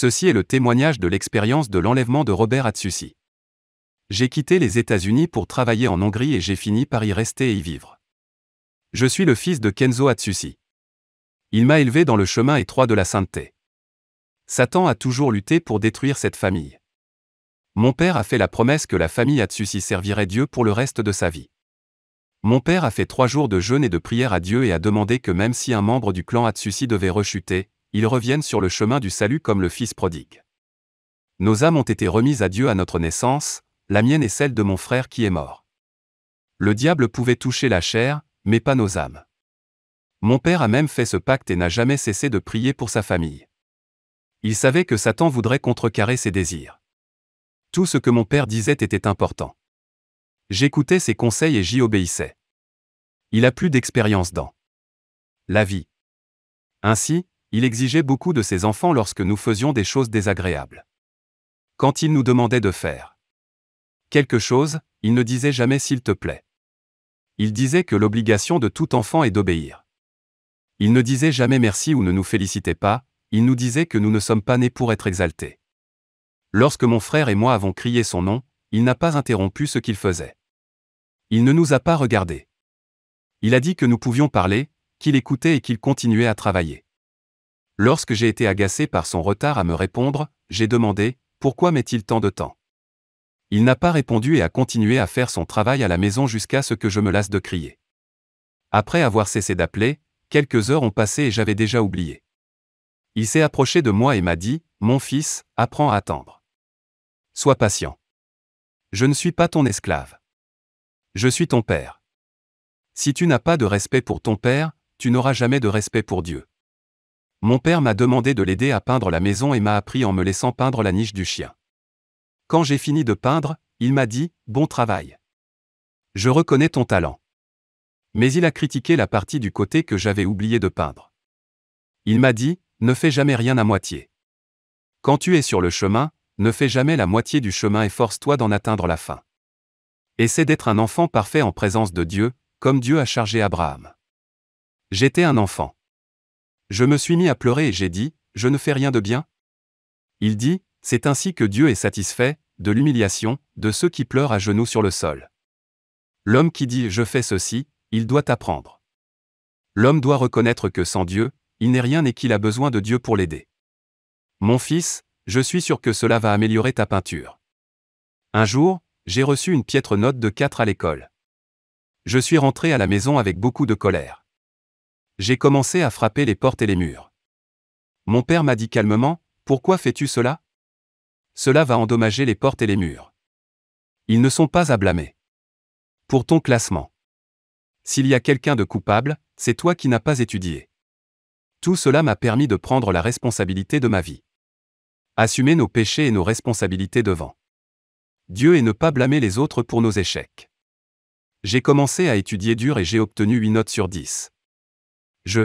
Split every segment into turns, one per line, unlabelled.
Ceci est le témoignage de l'expérience de l'enlèvement de Robert Atsusi. J'ai quitté les États-Unis pour travailler en Hongrie et j'ai fini par y rester et y vivre. Je suis le fils de Kenzo Atsusi. Il m'a élevé dans le chemin étroit de la sainteté. Satan a toujours lutté pour détruire cette famille. Mon père a fait la promesse que la famille Atsusi servirait Dieu pour le reste de sa vie. Mon père a fait trois jours de jeûne et de prière à Dieu et a demandé que même si un membre du clan Atsusi devait rechuter, ils reviennent sur le chemin du salut comme le Fils prodigue. Nos âmes ont été remises à Dieu à notre naissance, la mienne et celle de mon frère qui est mort. Le diable pouvait toucher la chair, mais pas nos âmes. Mon père a même fait ce pacte et n'a jamais cessé de prier pour sa famille. Il savait que Satan voudrait contrecarrer ses désirs. Tout ce que mon père disait était important. J'écoutais ses conseils et j'y obéissais. Il a plus d'expérience dans la vie. Ainsi, il exigeait beaucoup de ses enfants lorsque nous faisions des choses désagréables. Quand il nous demandait de faire quelque chose, il ne disait jamais s'il te plaît. Il disait que l'obligation de tout enfant est d'obéir. Il ne disait jamais merci ou ne nous félicitait pas, il nous disait que nous ne sommes pas nés pour être exaltés. Lorsque mon frère et moi avons crié son nom, il n'a pas interrompu ce qu'il faisait. Il ne nous a pas regardés. Il a dit que nous pouvions parler, qu'il écoutait et qu'il continuait à travailler. Lorsque j'ai été agacé par son retard à me répondre, j'ai demandé Pourquoi met-il tant de temps Il n'a pas répondu et a continué à faire son travail à la maison jusqu'à ce que je me lasse de crier. Après avoir cessé d'appeler, quelques heures ont passé et j'avais déjà oublié. Il s'est approché de moi et m'a dit Mon fils, apprends à attendre. Sois patient. Je ne suis pas ton esclave. Je suis ton père. Si tu n'as pas de respect pour ton père, tu n'auras jamais de respect pour Dieu. Mon père m'a demandé de l'aider à peindre la maison et m'a appris en me laissant peindre la niche du chien. Quand j'ai fini de peindre, il m'a dit Bon travail. Je reconnais ton talent. Mais il a critiqué la partie du côté que j'avais oublié de peindre. Il m'a dit Ne fais jamais rien à moitié. Quand tu es sur le chemin, ne fais jamais la moitié du chemin et force-toi d'en atteindre la fin. Essaie d'être un enfant parfait en présence de Dieu, comme Dieu a chargé Abraham. J'étais un enfant. Je me suis mis à pleurer et j'ai dit, Je ne fais rien de bien. Il dit, C'est ainsi que Dieu est satisfait, de l'humiliation, de ceux qui pleurent à genoux sur le sol. L'homme qui dit Je fais ceci, il doit apprendre. L'homme doit reconnaître que sans Dieu, il n'est rien et qu'il a besoin de Dieu pour l'aider. Mon fils, je suis sûr que cela va améliorer ta peinture. Un jour, j'ai reçu une piètre note de 4 à l'école. Je suis rentré à la maison avec beaucoup de colère. J'ai commencé à frapper les portes et les murs. Mon père m'a dit calmement, Pourquoi fais-tu cela Cela va endommager les portes et les murs. Ils ne sont pas à blâmer. Pour ton classement. S'il y a quelqu'un de coupable, c'est toi qui n'as pas étudié. Tout cela m'a permis de prendre la responsabilité de ma vie. Assumer nos péchés et nos responsabilités devant Dieu et ne pas blâmer les autres pour nos échecs. J'ai commencé à étudier dur et j'ai obtenu 8 notes sur 10. Je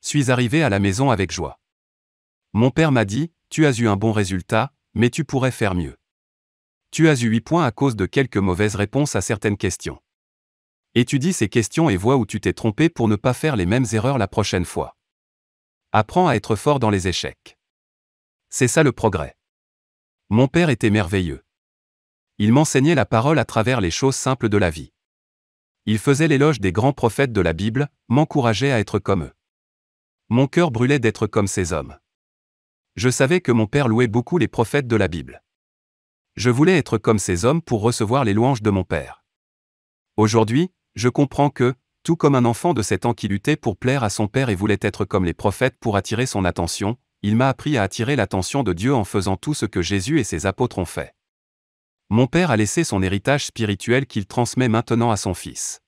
suis arrivé à la maison avec joie. Mon père m'a dit, tu as eu un bon résultat, mais tu pourrais faire mieux. Tu as eu 8 points à cause de quelques mauvaises réponses à certaines questions. Étudie ces questions et vois où tu t'es trompé pour ne pas faire les mêmes erreurs la prochaine fois. Apprends à être fort dans les échecs. C'est ça le progrès. Mon père était merveilleux. Il m'enseignait la parole à travers les choses simples de la vie. Il faisait l'éloge des grands prophètes de la Bible, m'encourageait à être comme eux. Mon cœur brûlait d'être comme ces hommes. Je savais que mon père louait beaucoup les prophètes de la Bible. Je voulais être comme ces hommes pour recevoir les louanges de mon père. Aujourd'hui, je comprends que, tout comme un enfant de 7 ans qui luttait pour plaire à son père et voulait être comme les prophètes pour attirer son attention, il m'a appris à attirer l'attention de Dieu en faisant tout ce que Jésus et ses apôtres ont fait. Mon père a laissé son héritage spirituel qu'il transmet maintenant à son fils.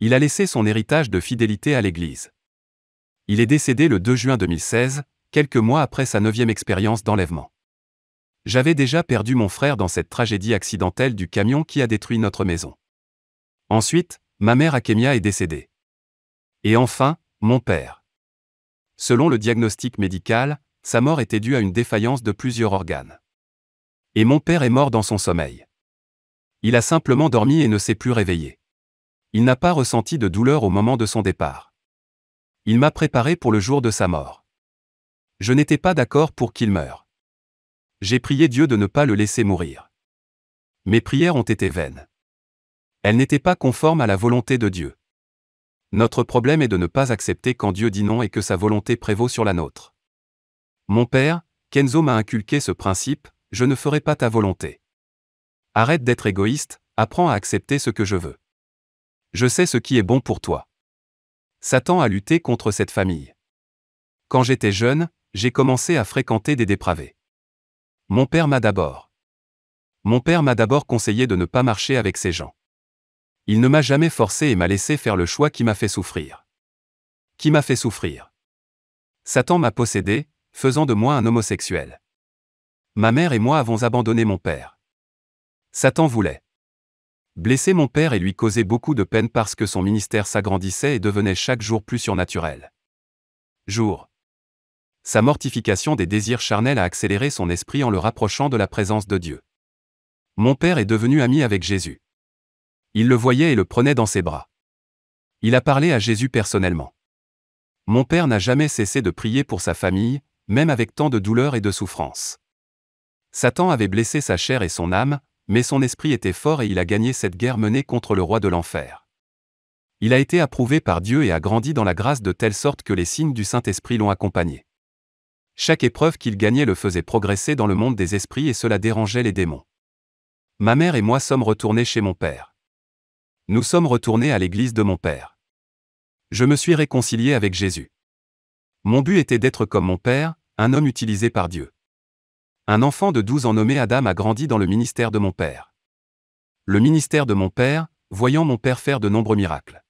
Il a laissé son héritage de fidélité à l'Église. Il est décédé le 2 juin 2016, quelques mois après sa neuvième expérience d'enlèvement. J'avais déjà perdu mon frère dans cette tragédie accidentelle du camion qui a détruit notre maison. Ensuite, ma mère Akemia est décédée. Et enfin, mon père. Selon le diagnostic médical, sa mort était due à une défaillance de plusieurs organes. Et mon père est mort dans son sommeil. Il a simplement dormi et ne s'est plus réveillé. Il n'a pas ressenti de douleur au moment de son départ. Il m'a préparé pour le jour de sa mort. Je n'étais pas d'accord pour qu'il meure. J'ai prié Dieu de ne pas le laisser mourir. Mes prières ont été vaines. Elles n'étaient pas conformes à la volonté de Dieu. Notre problème est de ne pas accepter quand Dieu dit non et que sa volonté prévaut sur la nôtre. Mon père, Kenzo m'a inculqué ce principe, je ne ferai pas ta volonté. Arrête d'être égoïste, apprends à accepter ce que je veux. Je sais ce qui est bon pour toi. Satan a lutté contre cette famille. Quand j'étais jeune, j'ai commencé à fréquenter des dépravés. Mon père m'a d'abord. Mon père m'a d'abord conseillé de ne pas marcher avec ces gens. Il ne m'a jamais forcé et m'a laissé faire le choix qui m'a fait souffrir. Qui m'a fait souffrir Satan m'a possédé, faisant de moi un homosexuel. Ma mère et moi avons abandonné mon père. Satan voulait blesser mon père et lui causer beaucoup de peine parce que son ministère s'agrandissait et devenait chaque jour plus surnaturel. Jour. Sa mortification des désirs charnels a accéléré son esprit en le rapprochant de la présence de Dieu. Mon père est devenu ami avec Jésus. Il le voyait et le prenait dans ses bras. Il a parlé à Jésus personnellement. Mon père n'a jamais cessé de prier pour sa famille, même avec tant de douleurs et de souffrances. Satan avait blessé sa chair et son âme, mais son esprit était fort et il a gagné cette guerre menée contre le roi de l'enfer. Il a été approuvé par Dieu et a grandi dans la grâce de telle sorte que les signes du Saint-Esprit l'ont accompagné. Chaque épreuve qu'il gagnait le faisait progresser dans le monde des esprits et cela dérangeait les démons. Ma mère et moi sommes retournés chez mon père. Nous sommes retournés à l'église de mon père. Je me suis réconcilié avec Jésus. Mon but était d'être comme mon père, un homme utilisé par Dieu. Un enfant de 12 ans nommé Adam a grandi dans le ministère de mon père. Le ministère de mon père, voyant mon père faire de nombreux miracles.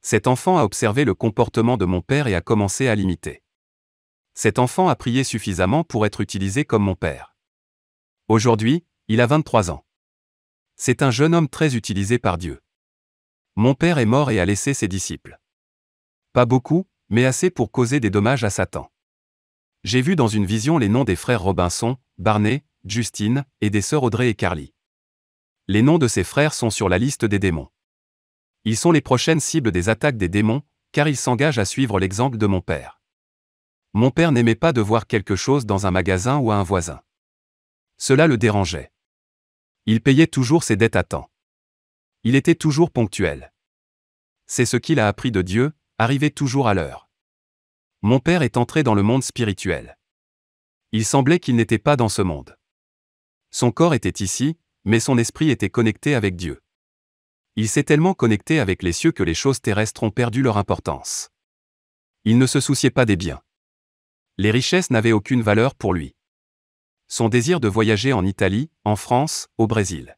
Cet enfant a observé le comportement de mon père et a commencé à l'imiter. Cet enfant a prié suffisamment pour être utilisé comme mon père. Aujourd'hui, il a 23 ans. C'est un jeune homme très utilisé par Dieu. Mon père est mort et a laissé ses disciples. Pas beaucoup, mais assez pour causer des dommages à Satan. J'ai vu dans une vision les noms des frères Robinson, Barney, Justine, et des sœurs Audrey et Carly. Les noms de ces frères sont sur la liste des démons. Ils sont les prochaines cibles des attaques des démons, car ils s'engagent à suivre l'exemple de mon père. Mon père n'aimait pas de voir quelque chose dans un magasin ou à un voisin. Cela le dérangeait. Il payait toujours ses dettes à temps. Il était toujours ponctuel. C'est ce qu'il a appris de Dieu, arriver toujours à l'heure. Mon père est entré dans le monde spirituel. Il semblait qu'il n'était pas dans ce monde. Son corps était ici, mais son esprit était connecté avec Dieu. Il s'est tellement connecté avec les cieux que les choses terrestres ont perdu leur importance. Il ne se souciait pas des biens. Les richesses n'avaient aucune valeur pour lui. Son désir de voyager en Italie, en France, au Brésil.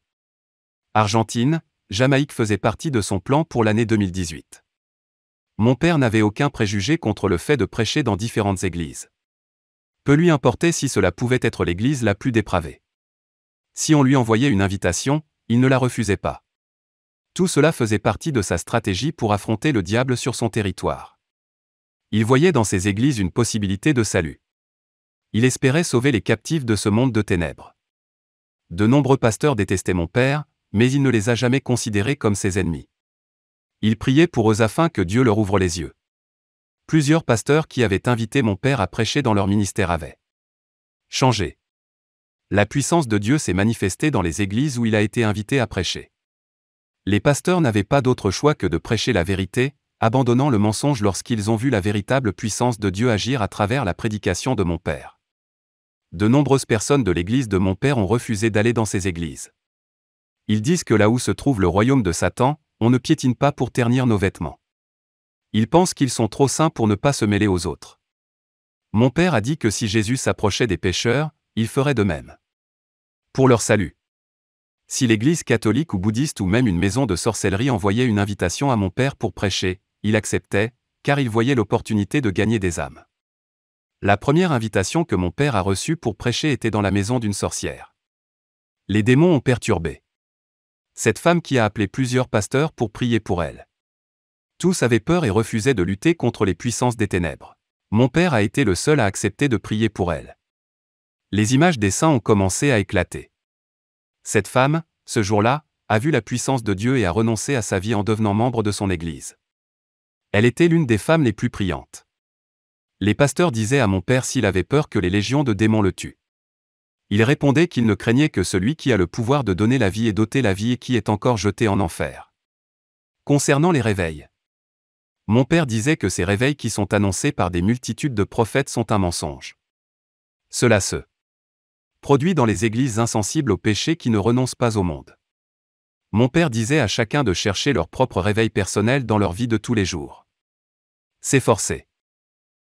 Argentine, Jamaïque faisait partie de son plan pour l'année 2018 mon père n'avait aucun préjugé contre le fait de prêcher dans différentes églises. Peu lui importait si cela pouvait être l'église la plus dépravée. Si on lui envoyait une invitation, il ne la refusait pas. Tout cela faisait partie de sa stratégie pour affronter le diable sur son territoire. Il voyait dans ces églises une possibilité de salut. Il espérait sauver les captifs de ce monde de ténèbres. De nombreux pasteurs détestaient mon père, mais il ne les a jamais considérés comme ses ennemis. Ils priaient pour eux afin que Dieu leur ouvre les yeux. Plusieurs pasteurs qui avaient invité mon père à prêcher dans leur ministère avaient changé. La puissance de Dieu s'est manifestée dans les églises où il a été invité à prêcher. Les pasteurs n'avaient pas d'autre choix que de prêcher la vérité, abandonnant le mensonge lorsqu'ils ont vu la véritable puissance de Dieu agir à travers la prédication de mon père. De nombreuses personnes de l'église de mon père ont refusé d'aller dans ces églises. Ils disent que là où se trouve le royaume de Satan, on ne piétine pas pour ternir nos vêtements. Ils pensent qu'ils sont trop saints pour ne pas se mêler aux autres. Mon père a dit que si Jésus s'approchait des pécheurs, il ferait de même. Pour leur salut. Si l'Église catholique ou bouddhiste ou même une maison de sorcellerie envoyait une invitation à mon père pour prêcher, il acceptait, car il voyait l'opportunité de gagner des âmes. La première invitation que mon père a reçue pour prêcher était dans la maison d'une sorcière. Les démons ont perturbé cette femme qui a appelé plusieurs pasteurs pour prier pour elle. Tous avaient peur et refusaient de lutter contre les puissances des ténèbres. Mon père a été le seul à accepter de prier pour elle. Les images des saints ont commencé à éclater. Cette femme, ce jour-là, a vu la puissance de Dieu et a renoncé à sa vie en devenant membre de son Église. Elle était l'une des femmes les plus priantes. Les pasteurs disaient à mon père s'il avait peur que les légions de démons le tuent. Il répondait qu'il ne craignait que celui qui a le pouvoir de donner la vie et d'ôter la vie et qui est encore jeté en enfer. Concernant les réveils. Mon père disait que ces réveils qui sont annoncés par des multitudes de prophètes sont un mensonge. Cela se produit dans les églises insensibles aux péchés qui ne renoncent pas au monde. Mon père disait à chacun de chercher leur propre réveil personnel dans leur vie de tous les jours. S'efforcer.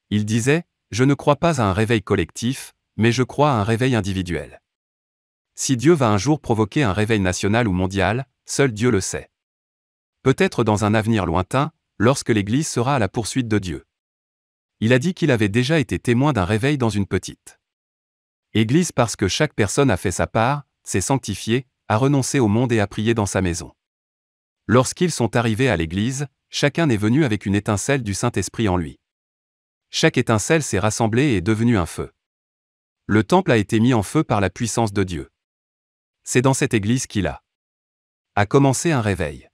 Il disait, je ne crois pas à un réveil collectif, mais je crois à un réveil individuel. Si Dieu va un jour provoquer un réveil national ou mondial, seul Dieu le sait. Peut-être dans un avenir lointain, lorsque l'Église sera à la poursuite de Dieu. Il a dit qu'il avait déjà été témoin d'un réveil dans une petite Église parce que chaque personne a fait sa part, s'est sanctifiée, a renoncé au monde et a prié dans sa maison. Lorsqu'ils sont arrivés à l'Église, chacun est venu avec une étincelle du Saint-Esprit en lui. Chaque étincelle s'est rassemblée et est devenue un feu le temple a été mis en feu par la puissance de Dieu. C'est dans cette église qu'il a, a commencé un réveil.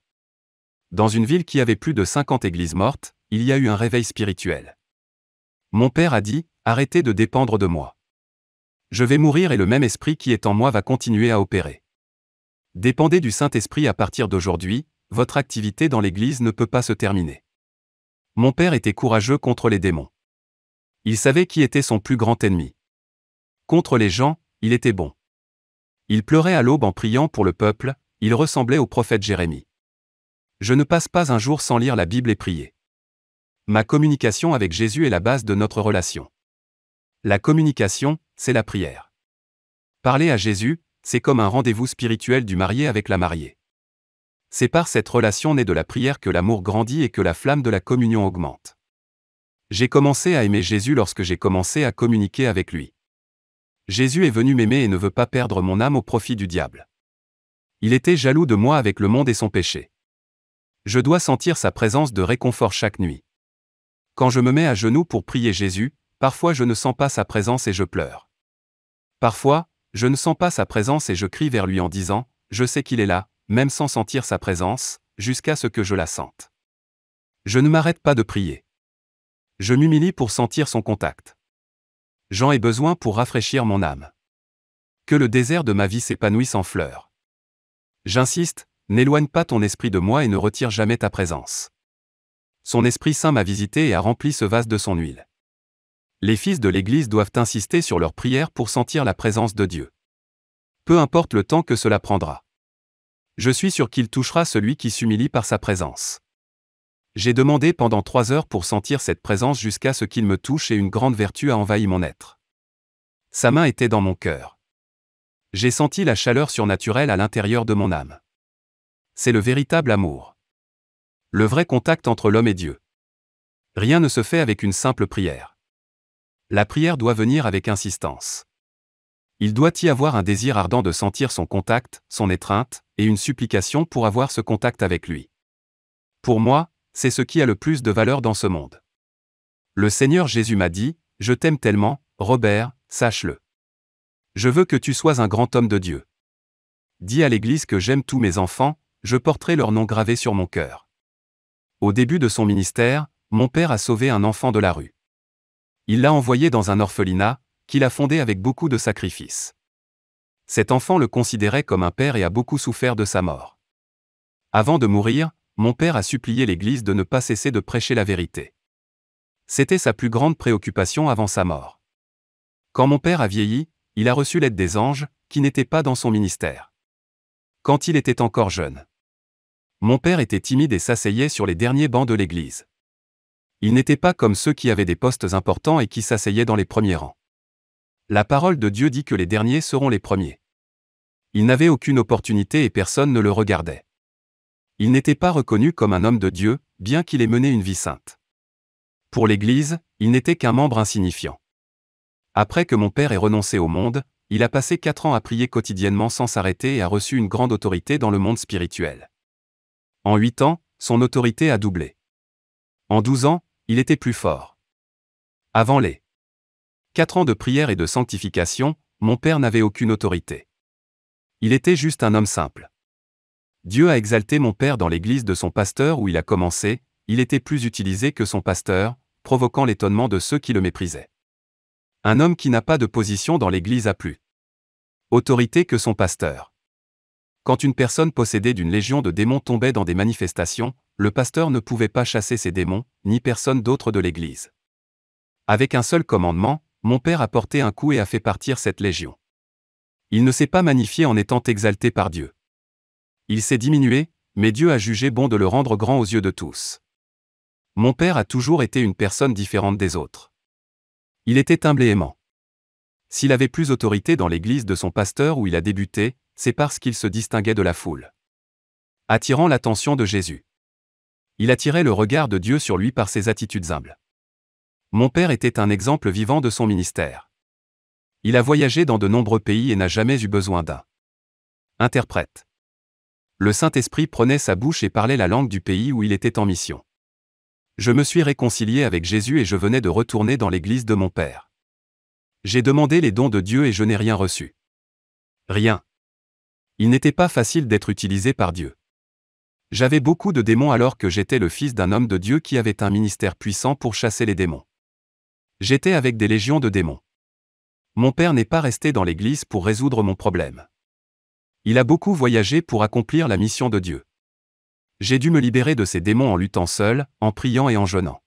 Dans une ville qui avait plus de 50 églises mortes, il y a eu un réveil spirituel. Mon père a dit, arrêtez de dépendre de moi. Je vais mourir et le même esprit qui est en moi va continuer à opérer. Dépendez du Saint-Esprit à partir d'aujourd'hui, votre activité dans l'Église ne peut pas se terminer. Mon père était courageux contre les démons. Il savait qui était son plus grand ennemi. Contre les gens, il était bon. Il pleurait à l'aube en priant pour le peuple, il ressemblait au prophète Jérémie. Je ne passe pas un jour sans lire la Bible et prier. Ma communication avec Jésus est la base de notre relation. La communication, c'est la prière. Parler à Jésus, c'est comme un rendez-vous spirituel du marié avec la mariée. C'est par cette relation née de la prière que l'amour grandit et que la flamme de la communion augmente. J'ai commencé à aimer Jésus lorsque j'ai commencé à communiquer avec lui. Jésus est venu m'aimer et ne veut pas perdre mon âme au profit du diable. Il était jaloux de moi avec le monde et son péché. Je dois sentir sa présence de réconfort chaque nuit. Quand je me mets à genoux pour prier Jésus, parfois je ne sens pas sa présence et je pleure. Parfois, je ne sens pas sa présence et je crie vers lui en disant, je sais qu'il est là, même sans sentir sa présence, jusqu'à ce que je la sente. Je ne m'arrête pas de prier. Je m'humilie pour sentir son contact. J'en ai besoin pour rafraîchir mon âme. Que le désert de ma vie s'épanouisse en fleurs. J'insiste, n'éloigne pas ton esprit de moi et ne retire jamais ta présence. Son Esprit Saint m'a visité et a rempli ce vase de son huile. Les fils de l'Église doivent insister sur leur prière pour sentir la présence de Dieu. Peu importe le temps que cela prendra. Je suis sûr qu'il touchera celui qui s'humilie par sa présence. J'ai demandé pendant trois heures pour sentir cette présence jusqu'à ce qu'il me touche et une grande vertu a envahi mon être. Sa main était dans mon cœur. J'ai senti la chaleur surnaturelle à l'intérieur de mon âme. C'est le véritable amour. Le vrai contact entre l'homme et Dieu. Rien ne se fait avec une simple prière. La prière doit venir avec insistance. Il doit y avoir un désir ardent de sentir son contact, son étreinte, et une supplication pour avoir ce contact avec lui. Pour moi, c'est ce qui a le plus de valeur dans ce monde. Le Seigneur Jésus m'a dit, Je t'aime tellement, Robert, sache-le. Je veux que tu sois un grand homme de Dieu. Dis à l'Église que j'aime tous mes enfants, je porterai leur nom gravé sur mon cœur. Au début de son ministère, mon père a sauvé un enfant de la rue. Il l'a envoyé dans un orphelinat, qu'il a fondé avec beaucoup de sacrifices. Cet enfant le considérait comme un père et a beaucoup souffert de sa mort. Avant de mourir, mon père a supplié l'Église de ne pas cesser de prêcher la vérité. C'était sa plus grande préoccupation avant sa mort. Quand mon père a vieilli, il a reçu l'aide des anges, qui n'étaient pas dans son ministère. Quand il était encore jeune. Mon père était timide et s'asseyait sur les derniers bancs de l'église. Il n'était pas comme ceux qui avaient des postes importants et qui s'asseyaient dans les premiers rangs. La parole de Dieu dit que les derniers seront les premiers. Il n'avait aucune opportunité et personne ne le regardait. Il n'était pas reconnu comme un homme de Dieu, bien qu'il ait mené une vie sainte. Pour l'Église, il n'était qu'un membre insignifiant. Après que mon père ait renoncé au monde, il a passé quatre ans à prier quotidiennement sans s'arrêter et a reçu une grande autorité dans le monde spirituel. En huit ans, son autorité a doublé. En douze ans, il était plus fort. Avant les quatre ans de prière et de sanctification, mon père n'avait aucune autorité. Il était juste un homme simple. Dieu a exalté mon père dans l'église de son pasteur où il a commencé, il était plus utilisé que son pasteur, provoquant l'étonnement de ceux qui le méprisaient. Un homme qui n'a pas de position dans l'église a plus autorité que son pasteur. Quand une personne possédée d'une légion de démons tombait dans des manifestations, le pasteur ne pouvait pas chasser ses démons, ni personne d'autre de l'église. Avec un seul commandement, mon père a porté un coup et a fait partir cette légion. Il ne s'est pas magnifié en étant exalté par Dieu. Il s'est diminué, mais Dieu a jugé bon de le rendre grand aux yeux de tous. Mon père a toujours été une personne différente des autres. Il était humble et aimant. S'il avait plus autorité dans l'église de son pasteur où il a débuté, c'est parce qu'il se distinguait de la foule. Attirant l'attention de Jésus. Il attirait le regard de Dieu sur lui par ses attitudes humbles. Mon père était un exemple vivant de son ministère. Il a voyagé dans de nombreux pays et n'a jamais eu besoin d'un interprète le Saint-Esprit prenait sa bouche et parlait la langue du pays où il était en mission. Je me suis réconcilié avec Jésus et je venais de retourner dans l'église de mon Père. J'ai demandé les dons de Dieu et je n'ai rien reçu. Rien. Il n'était pas facile d'être utilisé par Dieu. J'avais beaucoup de démons alors que j'étais le fils d'un homme de Dieu qui avait un ministère puissant pour chasser les démons. J'étais avec des légions de démons. Mon père n'est pas resté dans l'église pour résoudre mon problème. Il a beaucoup voyagé pour accomplir la mission de Dieu. J'ai dû me libérer de ces démons en luttant seul, en priant et en jeûnant.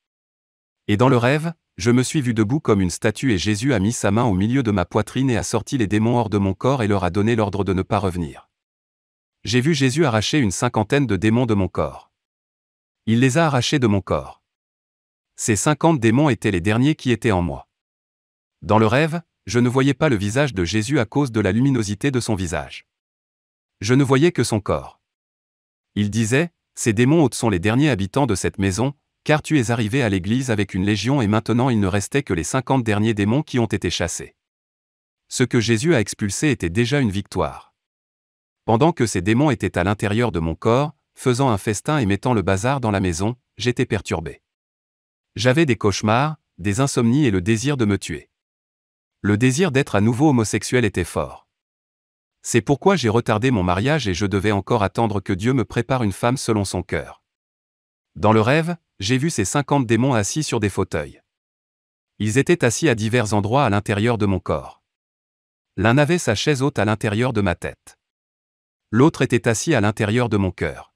Et dans le rêve, je me suis vu debout comme une statue et Jésus a mis sa main au milieu de ma poitrine et a sorti les démons hors de mon corps et leur a donné l'ordre de ne pas revenir. J'ai vu Jésus arracher une cinquantaine de démons de mon corps. Il les a arrachés de mon corps. Ces cinquante démons étaient les derniers qui étaient en moi. Dans le rêve, je ne voyais pas le visage de Jésus à cause de la luminosité de son visage. Je ne voyais que son corps. Il disait, Ces démons hôtes sont les derniers habitants de cette maison, car tu es arrivé à l'église avec une légion et maintenant il ne restait que les cinquante derniers démons qui ont été chassés. Ce que Jésus a expulsé était déjà une victoire. Pendant que ces démons étaient à l'intérieur de mon corps, faisant un festin et mettant le bazar dans la maison, j'étais perturbé. J'avais des cauchemars, des insomnies et le désir de me tuer. Le désir d'être à nouveau homosexuel était fort. C'est pourquoi j'ai retardé mon mariage et je devais encore attendre que Dieu me prépare une femme selon son cœur. Dans le rêve, j'ai vu ces cinquante démons assis sur des fauteuils. Ils étaient assis à divers endroits à l'intérieur de mon corps. L'un avait sa chaise haute à l'intérieur de ma tête. L'autre était assis à l'intérieur de mon cœur.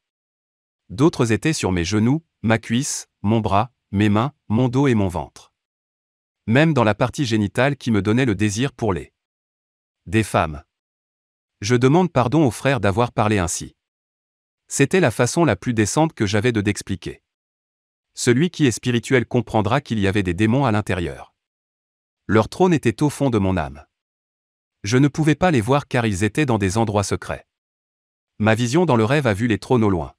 D'autres étaient sur mes genoux, ma cuisse, mon bras, mes mains, mon dos et mon ventre. Même dans la partie génitale qui me donnait le désir pour les des femmes. Je demande pardon aux frères d'avoir parlé ainsi. C'était la façon la plus décente que j'avais de d'expliquer. Celui qui est spirituel comprendra qu'il y avait des démons à l'intérieur. Leur trône était au fond de mon âme. Je ne pouvais pas les voir car ils étaient dans des endroits secrets. Ma vision dans le rêve a vu les trônes au loin.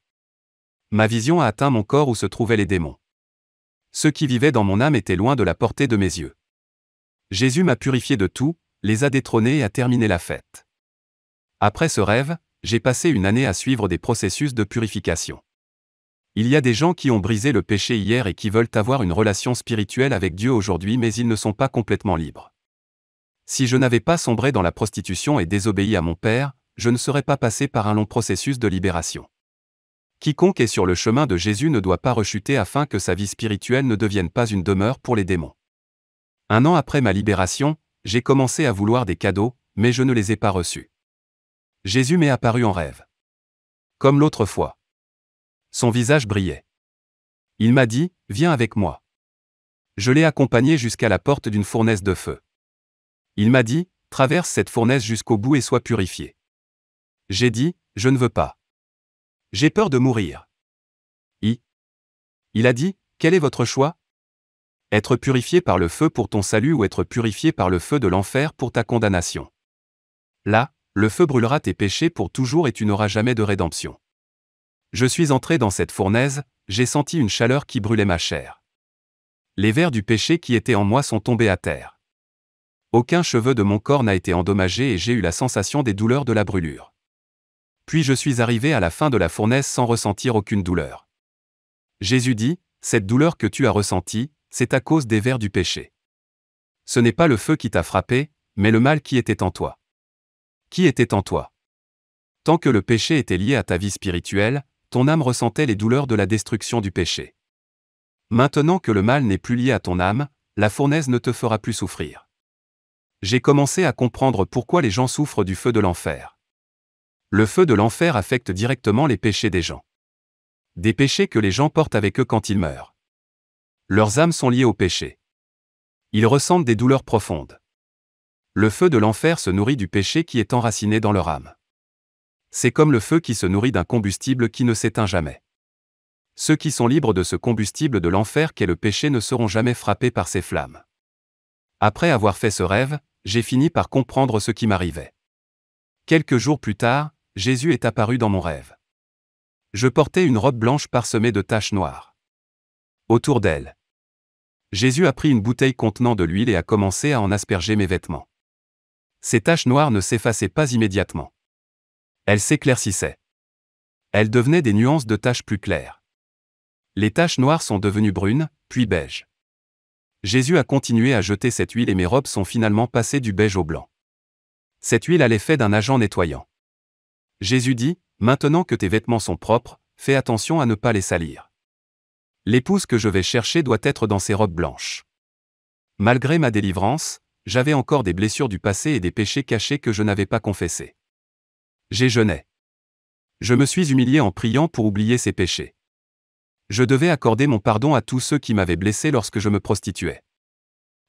Ma vision a atteint mon corps où se trouvaient les démons. Ceux qui vivaient dans mon âme étaient loin de la portée de mes yeux. Jésus m'a purifié de tout, les a détrônés et a terminé la fête. Après ce rêve, j'ai passé une année à suivre des processus de purification. Il y a des gens qui ont brisé le péché hier et qui veulent avoir une relation spirituelle avec Dieu aujourd'hui mais ils ne sont pas complètement libres. Si je n'avais pas sombré dans la prostitution et désobéi à mon Père, je ne serais pas passé par un long processus de libération. Quiconque est sur le chemin de Jésus ne doit pas rechuter afin que sa vie spirituelle ne devienne pas une demeure pour les démons. Un an après ma libération, j'ai commencé à vouloir des cadeaux, mais je ne les ai pas reçus. Jésus m'est apparu en rêve. Comme l'autre fois. Son visage brillait. Il m'a dit, Viens avec moi. Je l'ai accompagné jusqu'à la porte d'une fournaise de feu. Il m'a dit, Traverse cette fournaise jusqu'au bout et sois purifié. J'ai dit, Je ne veux pas. J'ai peur de mourir. I. Il a dit, Quel est votre choix Être purifié par le feu pour ton salut ou être purifié par le feu de l'enfer pour ta condamnation. Là, le feu brûlera tes péchés pour toujours et tu n'auras jamais de rédemption. Je suis entré dans cette fournaise, j'ai senti une chaleur qui brûlait ma chair. Les vers du péché qui étaient en moi sont tombés à terre. Aucun cheveu de mon corps n'a été endommagé et j'ai eu la sensation des douleurs de la brûlure. Puis je suis arrivé à la fin de la fournaise sans ressentir aucune douleur. Jésus dit, Cette douleur que tu as ressentie, c'est à cause des vers du péché. Ce n'est pas le feu qui t'a frappé, mais le mal qui était en toi qui était en toi. Tant que le péché était lié à ta vie spirituelle, ton âme ressentait les douleurs de la destruction du péché. Maintenant que le mal n'est plus lié à ton âme, la fournaise ne te fera plus souffrir. J'ai commencé à comprendre pourquoi les gens souffrent du feu de l'enfer. Le feu de l'enfer affecte directement les péchés des gens. Des péchés que les gens portent avec eux quand ils meurent. Leurs âmes sont liées au péché. Ils ressentent des douleurs profondes le feu de l'enfer se nourrit du péché qui est enraciné dans leur âme. C'est comme le feu qui se nourrit d'un combustible qui ne s'éteint jamais. Ceux qui sont libres de ce combustible de l'enfer qu'est le péché ne seront jamais frappés par ces flammes. Après avoir fait ce rêve, j'ai fini par comprendre ce qui m'arrivait. Quelques jours plus tard, Jésus est apparu dans mon rêve. Je portais une robe blanche parsemée de taches noires. Autour d'elle, Jésus a pris une bouteille contenant de l'huile et a commencé à en asperger mes vêtements ces taches noires ne s'effaçaient pas immédiatement. Elles s'éclaircissaient. Elles devenaient des nuances de taches plus claires. Les taches noires sont devenues brunes, puis beiges. Jésus a continué à jeter cette huile et mes robes sont finalement passées du beige au blanc. Cette huile a l'effet d'un agent nettoyant. Jésus dit, Maintenant que tes vêtements sont propres, fais attention à ne pas les salir. L'épouse que je vais chercher doit être dans ces robes blanches. Malgré ma délivrance, j'avais encore des blessures du passé et des péchés cachés que je n'avais pas confessés. J'ai jeûné. Je me suis humilié en priant pour oublier ces péchés. Je devais accorder mon pardon à tous ceux qui m'avaient blessé lorsque je me prostituais.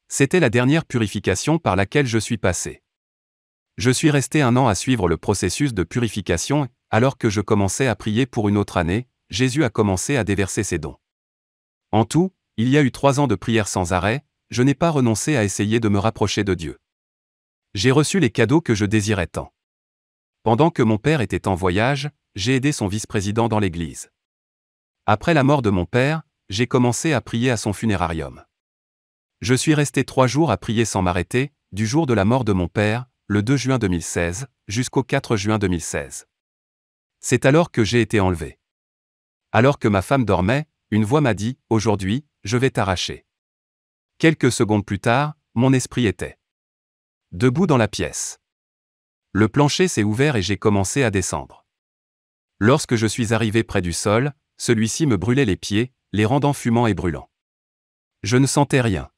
C'était la dernière purification par laquelle je suis passé. Je suis resté un an à suivre le processus de purification, alors que je commençais à prier pour une autre année, Jésus a commencé à déverser ses dons. En tout, il y a eu trois ans de prière sans arrêt, je n'ai pas renoncé à essayer de me rapprocher de Dieu. J'ai reçu les cadeaux que je désirais tant. Pendant que mon père était en voyage, j'ai aidé son vice-président dans l'église. Après la mort de mon père, j'ai commencé à prier à son funérarium. Je suis resté trois jours à prier sans m'arrêter, du jour de la mort de mon père, le 2 juin 2016, jusqu'au 4 juin 2016. C'est alors que j'ai été enlevé. Alors que ma femme dormait, une voix m'a dit, Aujourd'hui, je vais t'arracher. Quelques secondes plus tard, mon esprit était debout dans la pièce. Le plancher s'est ouvert et j'ai commencé à descendre. Lorsque je suis arrivé près du sol, celui-ci me brûlait les pieds, les rendant fumants et brûlants. Je ne sentais rien.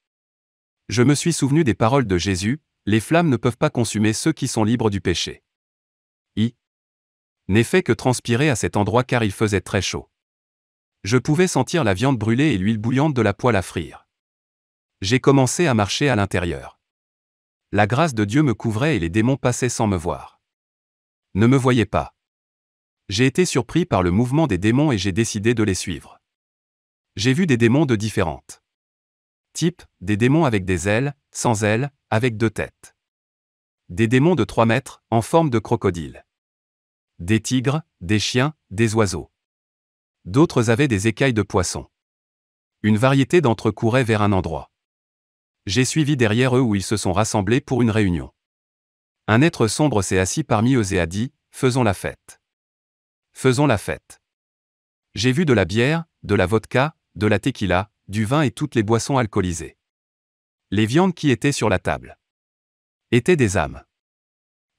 Je me suis souvenu des paroles de Jésus, les flammes ne peuvent pas consumer ceux qui sont libres du péché. I n'ai fait que transpirer à cet endroit car il faisait très chaud. Je pouvais sentir la viande brûler et l'huile bouillante de la poêle à frire. J'ai commencé à marcher à l'intérieur. La grâce de Dieu me couvrait et les démons passaient sans me voir. Ne me voyaient pas. J'ai été surpris par le mouvement des démons et j'ai décidé de les suivre. J'ai vu des démons de différentes types, des démons avec des ailes, sans ailes, avec deux têtes. Des démons de 3 mètres, en forme de crocodile. Des tigres, des chiens, des oiseaux. D'autres avaient des écailles de poissons. Une variété d'entre couraient vers un endroit j'ai suivi derrière eux où ils se sont rassemblés pour une réunion. Un être sombre s'est assis parmi eux et a dit, Faisons la fête. Faisons la fête. J'ai vu de la bière, de la vodka, de la tequila, du vin et toutes les boissons alcoolisées. Les viandes qui étaient sur la table étaient des âmes.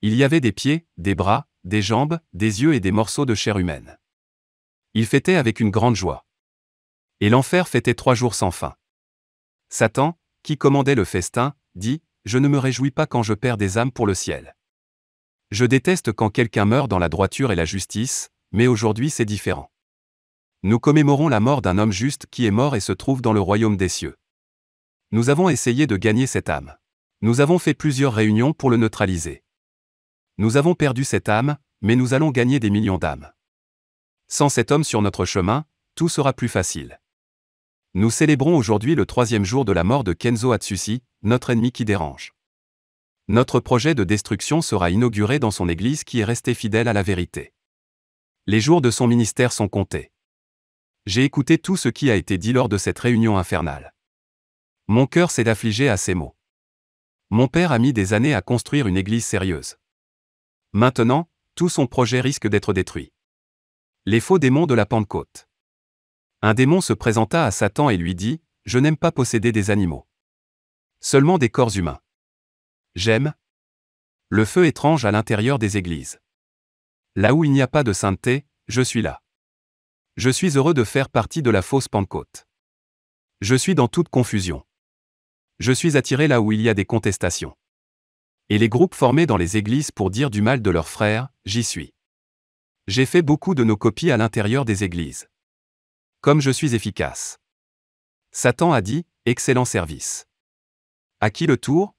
Il y avait des pieds, des bras, des jambes, des yeux et des morceaux de chair humaine. Ils fêtaient avec une grande joie. Et l'enfer fêtait trois jours sans fin. Satan, qui commandait le festin, dit Je ne me réjouis pas quand je perds des âmes pour le ciel. Je déteste quand quelqu'un meurt dans la droiture et la justice, mais aujourd'hui c'est différent. Nous commémorons la mort d'un homme juste qui est mort et se trouve dans le royaume des cieux. Nous avons essayé de gagner cette âme. Nous avons fait plusieurs réunions pour le neutraliser. Nous avons perdu cette âme, mais nous allons gagner des millions d'âmes. Sans cet homme sur notre chemin, tout sera plus facile. Nous célébrons aujourd'hui le troisième jour de la mort de Kenzo Atsushi, notre ennemi qui dérange. Notre projet de destruction sera inauguré dans son Église qui est restée fidèle à la vérité. Les jours de son ministère sont comptés. J'ai écouté tout ce qui a été dit lors de cette réunion infernale. Mon cœur s'est affligé à ces mots. Mon père a mis des années à construire une Église sérieuse. Maintenant, tout son projet risque d'être détruit. Les faux démons de la Pentecôte. Un démon se présenta à Satan et lui dit, Je n'aime pas posséder des animaux. Seulement des corps humains. J'aime le feu étrange à l'intérieur des églises. Là où il n'y a pas de sainteté, je suis là. Je suis heureux de faire partie de la fausse Pentecôte. Je suis dans toute confusion. Je suis attiré là où il y a des contestations. Et les groupes formés dans les églises pour dire du mal de leurs frères, j'y suis. J'ai fait beaucoup de nos copies à l'intérieur des églises. Comme je suis efficace. Satan a dit, excellent service. À qui le tour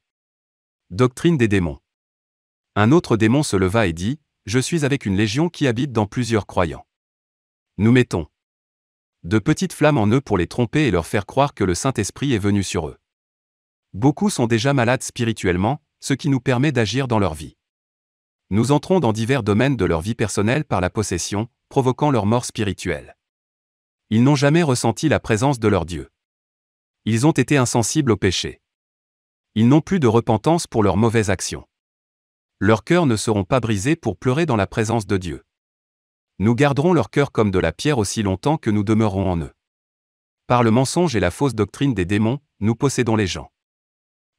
Doctrine des démons. Un autre démon se leva et dit, je suis avec une légion qui habite dans plusieurs croyants. Nous mettons de petites flammes en eux pour les tromper et leur faire croire que le Saint-Esprit est venu sur eux. Beaucoup sont déjà malades spirituellement, ce qui nous permet d'agir dans leur vie. Nous entrons dans divers domaines de leur vie personnelle par la possession, provoquant leur mort spirituelle ils n'ont jamais ressenti la présence de leur Dieu. Ils ont été insensibles au péché. Ils n'ont plus de repentance pour leurs mauvaises actions. Leurs cœurs ne seront pas brisés pour pleurer dans la présence de Dieu. Nous garderons leur cœur comme de la pierre aussi longtemps que nous demeurons en eux. Par le mensonge et la fausse doctrine des démons, nous possédons les gens.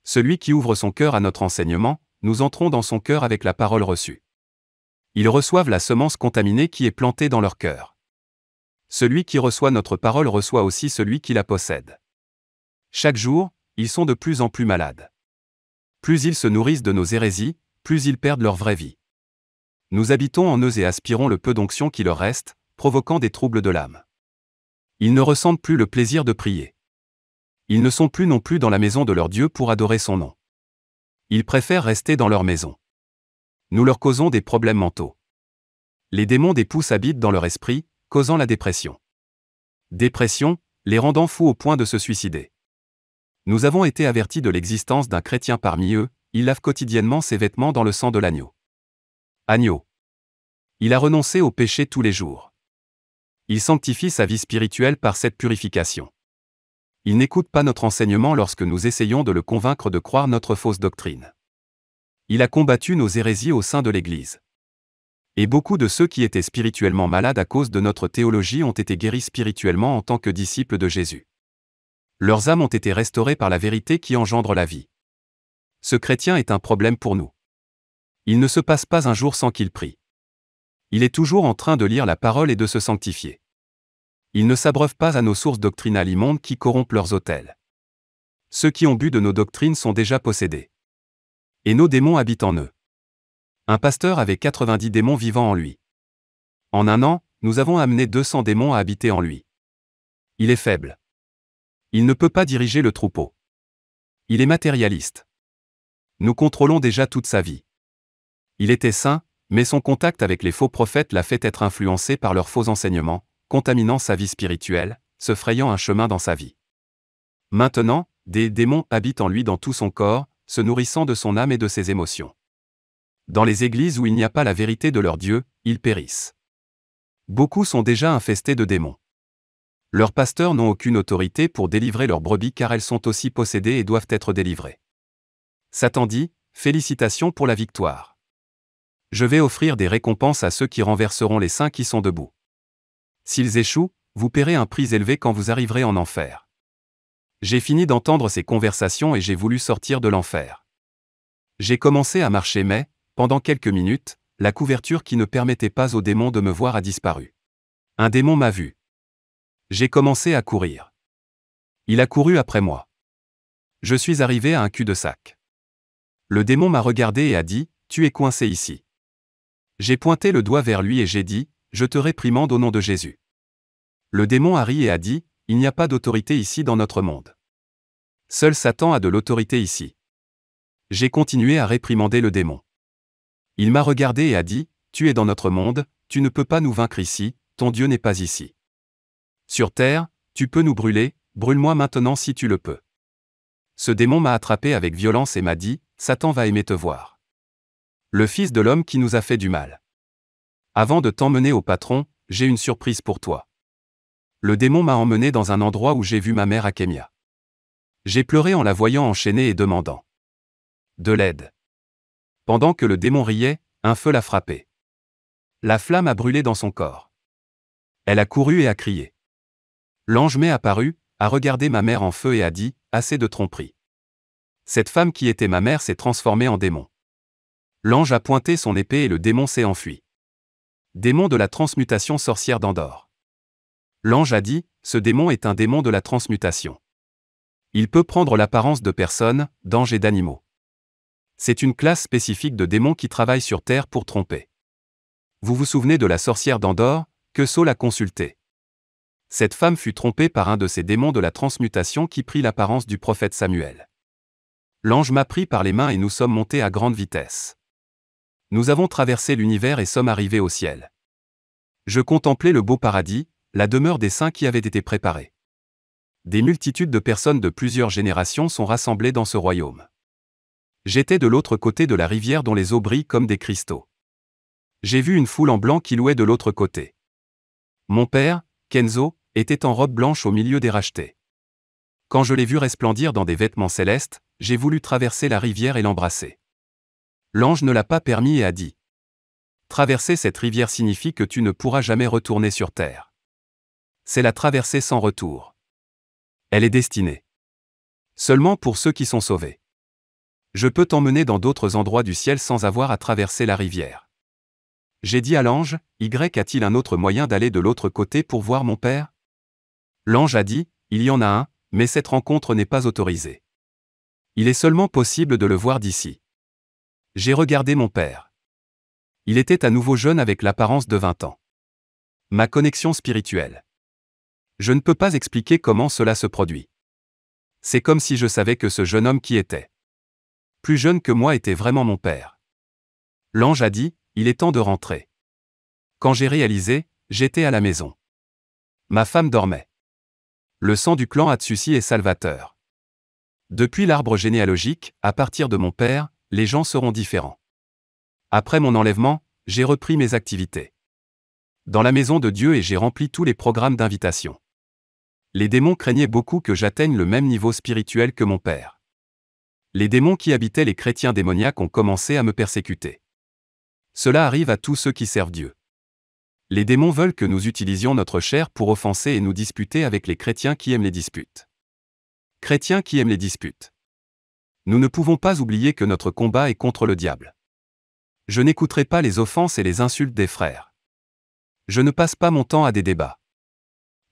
Celui qui ouvre son cœur à notre enseignement, nous entrons dans son cœur avec la parole reçue. Ils reçoivent la semence contaminée qui est plantée dans leur cœur. Celui qui reçoit notre parole reçoit aussi celui qui la possède. Chaque jour, ils sont de plus en plus malades. Plus ils se nourrissent de nos hérésies, plus ils perdent leur vraie vie. Nous habitons en eux et aspirons le peu d'onction qui leur reste, provoquant des troubles de l'âme. Ils ne ressentent plus le plaisir de prier. Ils ne sont plus non plus dans la maison de leur Dieu pour adorer son nom. Ils préfèrent rester dans leur maison. Nous leur causons des problèmes mentaux. Les démons des pousses habitent dans leur esprit, causant la dépression. Dépression, les rendant fous au point de se suicider. Nous avons été avertis de l'existence d'un chrétien parmi eux, il lave quotidiennement ses vêtements dans le sang de l'agneau. Agneau. Il a renoncé au péché tous les jours. Il sanctifie sa vie spirituelle par cette purification. Il n'écoute pas notre enseignement lorsque nous essayons de le convaincre de croire notre fausse doctrine. Il a combattu nos hérésies au sein de l'Église. Et beaucoup de ceux qui étaient spirituellement malades à cause de notre théologie ont été guéris spirituellement en tant que disciples de Jésus. Leurs âmes ont été restaurées par la vérité qui engendre la vie. Ce chrétien est un problème pour nous. Il ne se passe pas un jour sans qu'il prie. Il est toujours en train de lire la parole et de se sanctifier. Il ne s'abreuve pas à nos sources doctrinales immondes qui corrompent leurs autels. Ceux qui ont bu de nos doctrines sont déjà possédés. Et nos démons habitent en eux. Un pasteur avait 90 démons vivants en lui. En un an, nous avons amené 200 démons à habiter en lui. Il est faible. Il ne peut pas diriger le troupeau. Il est matérialiste. Nous contrôlons déjà toute sa vie. Il était saint, mais son contact avec les faux prophètes l'a fait être influencé par leurs faux enseignements, contaminant sa vie spirituelle, se frayant un chemin dans sa vie. Maintenant, des démons habitent en lui dans tout son corps, se nourrissant de son âme et de ses émotions. Dans les églises où il n'y a pas la vérité de leur Dieu, ils périssent. Beaucoup sont déjà infestés de démons. Leurs pasteurs n'ont aucune autorité pour délivrer leurs brebis car elles sont aussi possédées et doivent être délivrées. Satan dit, Félicitations pour la victoire. Je vais offrir des récompenses à ceux qui renverseront les saints qui sont debout. S'ils échouent, vous paierez un prix élevé quand vous arriverez en enfer. J'ai fini d'entendre ces conversations et j'ai voulu sortir de l'enfer. J'ai commencé à marcher mais, pendant quelques minutes, la couverture qui ne permettait pas au démon de me voir a disparu. Un démon m'a vu. J'ai commencé à courir. Il a couru après moi. Je suis arrivé à un cul-de-sac. Le démon m'a regardé et a dit, Tu es coincé ici. J'ai pointé le doigt vers lui et j'ai dit, Je te réprimande au nom de Jésus. Le démon a ri et a dit, Il n'y a pas d'autorité ici dans notre monde. Seul Satan a de l'autorité ici. J'ai continué à réprimander le démon. Il m'a regardé et a dit, Tu es dans notre monde, tu ne peux pas nous vaincre ici, ton Dieu n'est pas ici. Sur terre, tu peux nous brûler, brûle-moi maintenant si tu le peux. Ce démon m'a attrapé avec violence et m'a dit, Satan va aimer te voir. Le fils de l'homme qui nous a fait du mal. Avant de t'emmener au patron, j'ai une surprise pour toi. Le démon m'a emmené dans un endroit où j'ai vu ma mère Kemia. J'ai pleuré en la voyant enchaînée et demandant de l'aide. Pendant que le démon riait, un feu l'a frappé. La flamme a brûlé dans son corps. Elle a couru et a crié. L'ange m'est apparu, a regardé ma mère en feu et a dit, assez de tromperie. Cette femme qui était ma mère s'est transformée en démon. L'ange a pointé son épée et le démon s'est enfui. Démon de la transmutation sorcière d'Andorre. L'ange a dit, ce démon est un démon de la transmutation. Il peut prendre l'apparence de personnes, d'anges et d'animaux. C'est une classe spécifique de démons qui travaillent sur Terre pour tromper. Vous vous souvenez de la sorcière d'Andorre, que Saul a consultée. Cette femme fut trompée par un de ces démons de la transmutation qui prit l'apparence du prophète Samuel. L'ange m'a pris par les mains et nous sommes montés à grande vitesse. Nous avons traversé l'univers et sommes arrivés au ciel. Je contemplais le beau paradis, la demeure des saints qui avait été préparée. Des multitudes de personnes de plusieurs générations sont rassemblées dans ce royaume. J'étais de l'autre côté de la rivière dont les eaux brillent comme des cristaux. J'ai vu une foule en blanc qui louait de l'autre côté. Mon père, Kenzo, était en robe blanche au milieu des rachetés. Quand je l'ai vu resplendir dans des vêtements célestes, j'ai voulu traverser la rivière et l'embrasser. L'ange ne l'a pas permis et a dit Traverser cette rivière signifie que tu ne pourras jamais retourner sur terre. C'est la traversée sans retour. Elle est destinée. Seulement pour ceux qui sont sauvés. Je peux t'emmener dans d'autres endroits du ciel sans avoir à traverser la rivière. J'ai dit à l'ange, Y a-t-il un autre moyen d'aller de l'autre côté pour voir mon père L'ange a dit, Il y en a un, mais cette rencontre n'est pas autorisée. Il est seulement possible de le voir d'ici. J'ai regardé mon père. Il était à nouveau jeune avec l'apparence de 20 ans. Ma connexion spirituelle. Je ne peux pas expliquer comment cela se produit. C'est comme si je savais que ce jeune homme qui était plus jeune que moi, était vraiment mon père. L'ange a dit, il est temps de rentrer. Quand j'ai réalisé, j'étais à la maison. Ma femme dormait. Le sang du clan Atsushi est salvateur. Depuis l'arbre généalogique, à partir de mon père, les gens seront différents. Après mon enlèvement, j'ai repris mes activités. Dans la maison de Dieu et j'ai rempli tous les programmes d'invitation. Les démons craignaient beaucoup que j'atteigne le même niveau spirituel que mon père les démons qui habitaient les chrétiens démoniaques ont commencé à me persécuter. Cela arrive à tous ceux qui servent Dieu. Les démons veulent que nous utilisions notre chair pour offenser et nous disputer avec les chrétiens qui aiment les disputes. Chrétiens qui aiment les disputes. Nous ne pouvons pas oublier que notre combat est contre le diable. Je n'écouterai pas les offenses et les insultes des frères. Je ne passe pas mon temps à des débats.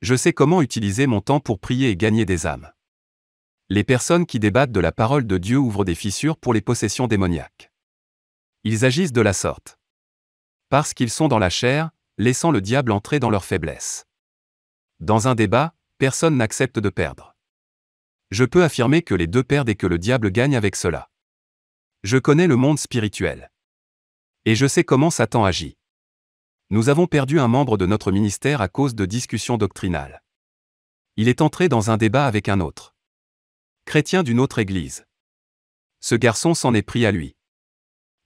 Je sais comment utiliser mon temps pour prier et gagner des âmes les personnes qui débattent de la parole de Dieu ouvrent des fissures pour les possessions démoniaques. Ils agissent de la sorte. Parce qu'ils sont dans la chair, laissant le diable entrer dans leur faiblesse. Dans un débat, personne n'accepte de perdre. Je peux affirmer que les deux perdent et que le diable gagne avec cela. Je connais le monde spirituel. Et je sais comment Satan agit. Nous avons perdu un membre de notre ministère à cause de discussions doctrinales. Il est entré dans un débat avec un autre chrétien d'une autre église. Ce garçon s'en est pris à lui.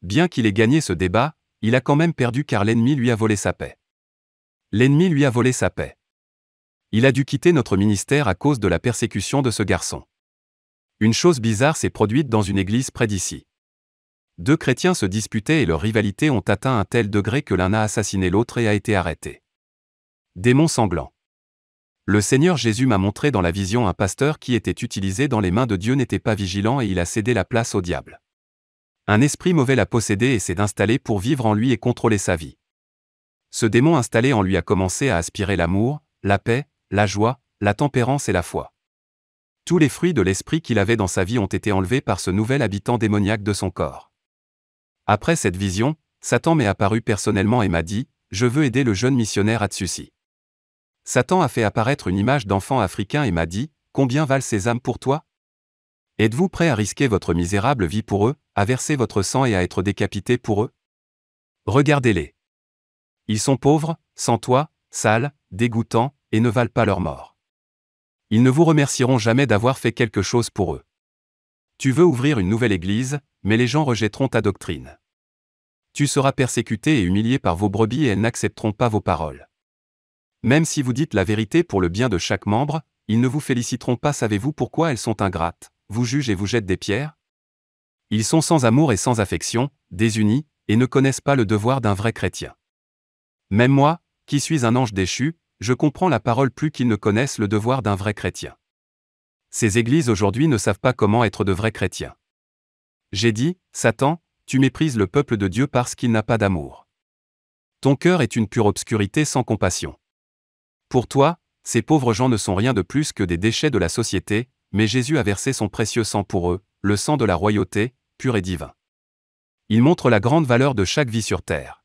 Bien qu'il ait gagné ce débat, il a quand même perdu car l'ennemi lui a volé sa paix. L'ennemi lui a volé sa paix. Il a dû quitter notre ministère à cause de la persécution de ce garçon. Une chose bizarre s'est produite dans une église près d'ici. Deux chrétiens se disputaient et leur rivalité ont atteint un tel degré que l'un a assassiné l'autre et a été arrêté. Démon sanglant. Le Seigneur Jésus m'a montré dans la vision un pasteur qui était utilisé dans les mains de Dieu n'était pas vigilant et il a cédé la place au diable. Un esprit mauvais l'a possédé et s'est installé pour vivre en lui et contrôler sa vie. Ce démon installé en lui a commencé à aspirer l'amour, la paix, la joie, la tempérance et la foi. Tous les fruits de l'esprit qu'il avait dans sa vie ont été enlevés par ce nouvel habitant démoniaque de son corps. Après cette vision, Satan m'est apparu personnellement et m'a dit Je veux aider le jeune missionnaire à-dessus-ci ». Satan a fait apparaître une image d'enfant africain et m'a dit, Combien valent ces âmes pour toi Êtes-vous prêt à risquer votre misérable vie pour eux, à verser votre sang et à être décapité pour eux Regardez-les. Ils sont pauvres, sans toi, sales, dégoûtants, et ne valent pas leur mort. Ils ne vous remercieront jamais d'avoir fait quelque chose pour eux. Tu veux ouvrir une nouvelle église, mais les gens rejetteront ta doctrine. Tu seras persécuté et humilié par vos brebis et elles n'accepteront pas vos paroles. Même si vous dites la vérité pour le bien de chaque membre, ils ne vous féliciteront pas. Savez-vous pourquoi elles sont ingrates, vous jugent et vous jettent des pierres Ils sont sans amour et sans affection, désunis, et ne connaissent pas le devoir d'un vrai chrétien. Même moi, qui suis un ange déchu, je comprends la parole plus qu'ils ne connaissent le devoir d'un vrai chrétien. Ces églises aujourd'hui ne savent pas comment être de vrais chrétiens. J'ai dit, Satan, tu méprises le peuple de Dieu parce qu'il n'a pas d'amour. Ton cœur est une pure obscurité sans compassion. Pour toi, ces pauvres gens ne sont rien de plus que des déchets de la société, mais Jésus a versé son précieux sang pour eux, le sang de la royauté, pur et divin. Il montre la grande valeur de chaque vie sur terre.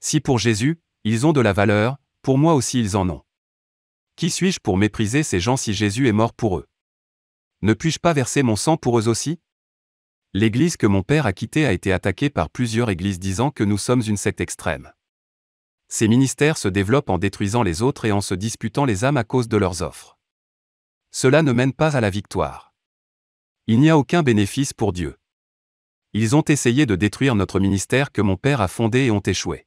Si pour Jésus, ils ont de la valeur, pour moi aussi ils en ont. Qui suis-je pour mépriser ces gens si Jésus est mort pour eux Ne puis-je pas verser mon sang pour eux aussi L'église que mon père a quittée a été attaquée par plusieurs églises disant que nous sommes une secte extrême ces ministères se développent en détruisant les autres et en se disputant les âmes à cause de leurs offres. Cela ne mène pas à la victoire. Il n'y a aucun bénéfice pour Dieu. Ils ont essayé de détruire notre ministère que mon Père a fondé et ont échoué.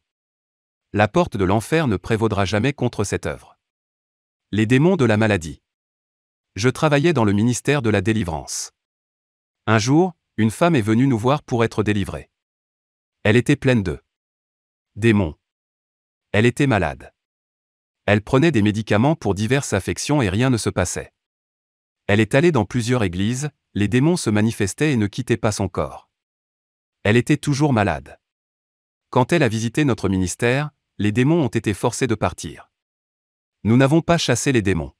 La porte de l'enfer ne prévaudra jamais contre cette œuvre. Les démons de la maladie. Je travaillais dans le ministère de la délivrance. Un jour, une femme est venue nous voir pour être délivrée. Elle était pleine de démons. Elle était malade. Elle prenait des médicaments pour diverses affections et rien ne se passait. Elle est allée dans plusieurs églises, les démons se manifestaient et ne quittaient pas son corps. Elle était toujours malade. Quand elle a visité notre ministère, les démons ont été forcés de partir. Nous n'avons pas chassé les démons.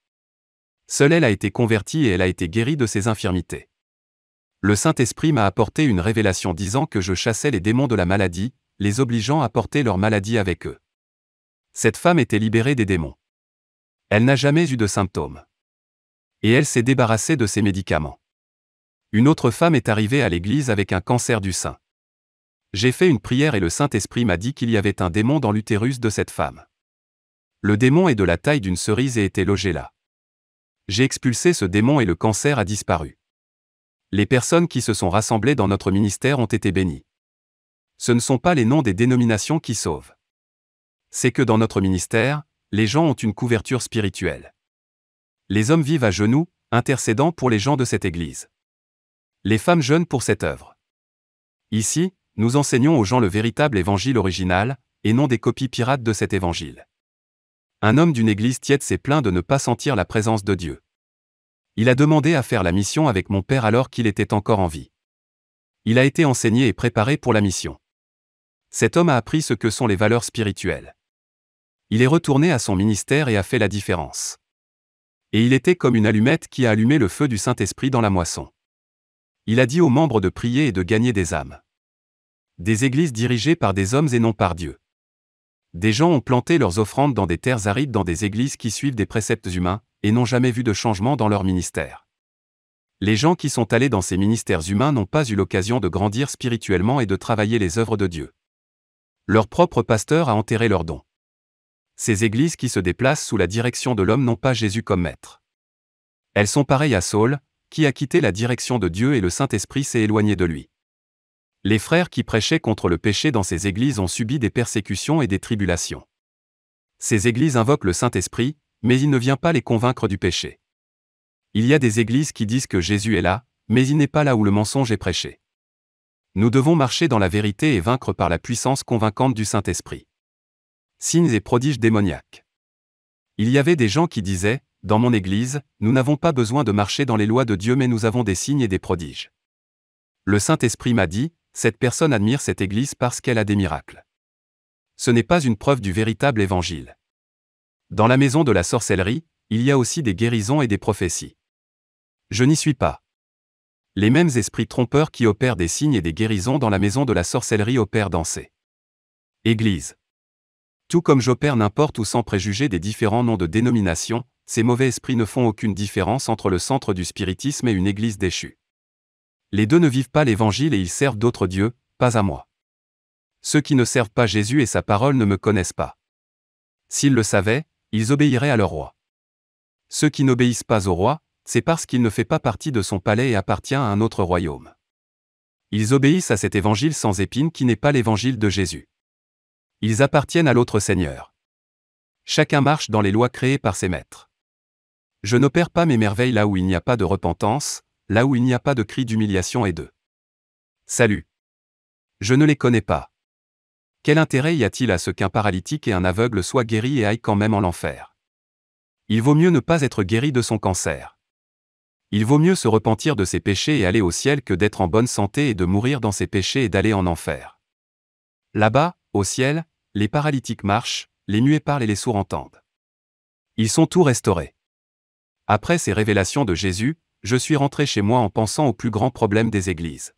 Seule elle a été convertie et elle a été guérie de ses infirmités. Le Saint-Esprit m'a apporté une révélation disant que je chassais les démons de la maladie, les obligeant à porter leur maladie avec eux. Cette femme était libérée des démons. Elle n'a jamais eu de symptômes. Et elle s'est débarrassée de ses médicaments. Une autre femme est arrivée à l'église avec un cancer du sein. J'ai fait une prière et le Saint-Esprit m'a dit qu'il y avait un démon dans l'utérus de cette femme. Le démon est de la taille d'une cerise et était logé là. J'ai expulsé ce démon et le cancer a disparu. Les personnes qui se sont rassemblées dans notre ministère ont été bénies. Ce ne sont pas les noms des dénominations qui sauvent c'est que dans notre ministère, les gens ont une couverture spirituelle. Les hommes vivent à genoux, intercédant pour les gens de cette Église. Les femmes jeûnent pour cette œuvre. Ici, nous enseignons aux gens le véritable évangile original, et non des copies pirates de cet évangile. Un homme d'une église tiède s'est plaint de ne pas sentir la présence de Dieu. Il a demandé à faire la mission avec mon père alors qu'il était encore en vie. Il a été enseigné et préparé pour la mission. Cet homme a appris ce que sont les valeurs spirituelles il est retourné à son ministère et a fait la différence. Et il était comme une allumette qui a allumé le feu du Saint-Esprit dans la moisson. Il a dit aux membres de prier et de gagner des âmes. Des églises dirigées par des hommes et non par Dieu. Des gens ont planté leurs offrandes dans des terres arides dans des églises qui suivent des préceptes humains, et n'ont jamais vu de changement dans leur ministère. Les gens qui sont allés dans ces ministères humains n'ont pas eu l'occasion de grandir spirituellement et de travailler les œuvres de Dieu. Leur propre pasteur a enterré leurs dons ces églises qui se déplacent sous la direction de l'homme n'ont pas Jésus comme maître. Elles sont pareilles à Saul, qui a quitté la direction de Dieu et le Saint-Esprit s'est éloigné de lui. Les frères qui prêchaient contre le péché dans ces églises ont subi des persécutions et des tribulations. Ces églises invoquent le Saint-Esprit, mais il ne vient pas les convaincre du péché. Il y a des églises qui disent que Jésus est là, mais il n'est pas là où le mensonge est prêché. Nous devons marcher dans la vérité et vaincre par la puissance convaincante du Saint-Esprit signes et prodiges démoniaques. Il y avait des gens qui disaient, dans mon Église, nous n'avons pas besoin de marcher dans les lois de Dieu mais nous avons des signes et des prodiges. Le Saint-Esprit m'a dit, cette personne admire cette Église parce qu'elle a des miracles. Ce n'est pas une preuve du véritable Évangile. Dans la maison de la sorcellerie, il y a aussi des guérisons et des prophéties. Je n'y suis pas. Les mêmes esprits trompeurs qui opèrent des signes et des guérisons dans la maison de la sorcellerie opèrent dans ces églises. Tout comme j'opère n'importe où sans préjuger des différents noms de dénomination, ces mauvais esprits ne font aucune différence entre le centre du spiritisme et une église déchue. Les deux ne vivent pas l'évangile et ils servent d'autres dieux, pas à moi. Ceux qui ne servent pas Jésus et sa parole ne me connaissent pas. S'ils le savaient, ils obéiraient à leur roi. Ceux qui n'obéissent pas au roi, c'est parce qu'il ne fait pas partie de son palais et appartient à un autre royaume. Ils obéissent à cet évangile sans épine qui n'est pas l'évangile de Jésus. Ils appartiennent à l'autre Seigneur. Chacun marche dans les lois créées par ses maîtres. Je n'opère pas mes merveilles là où il n'y a pas de repentance, là où il n'y a pas de cri d'humiliation et de salut. Je ne les connais pas. Quel intérêt y a-t-il à ce qu'un paralytique et un aveugle soient guéris et aillent quand même en l'enfer Il vaut mieux ne pas être guéri de son cancer. Il vaut mieux se repentir de ses péchés et aller au ciel que d'être en bonne santé et de mourir dans ses péchés et d'aller en enfer. Là-bas, au ciel, les paralytiques marchent, les muets parlent et les sourds entendent. Ils sont tout restaurés. Après ces révélations de Jésus, je suis rentré chez moi en pensant au plus grand problème des églises.